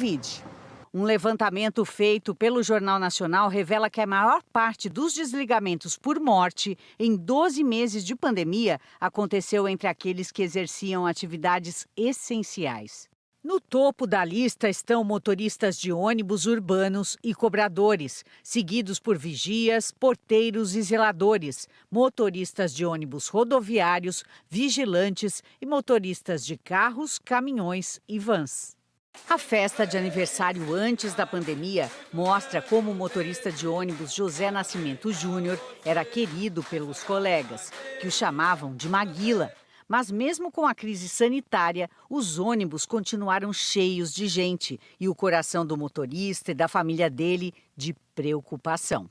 Covid. Um levantamento feito pelo Jornal Nacional revela que a maior parte dos desligamentos por morte em 12 meses de pandemia aconteceu entre aqueles que exerciam atividades essenciais. No topo da lista estão motoristas de ônibus urbanos e cobradores, seguidos por vigias, porteiros e zeladores, motoristas de ônibus rodoviários, vigilantes e motoristas de carros, caminhões e vans. A festa de aniversário antes da pandemia mostra como o motorista de ônibus José Nascimento Júnior era querido pelos colegas, que o chamavam de Maguila. Mas mesmo com a crise sanitária, os ônibus continuaram cheios de gente e o coração do motorista e da família dele de preocupação.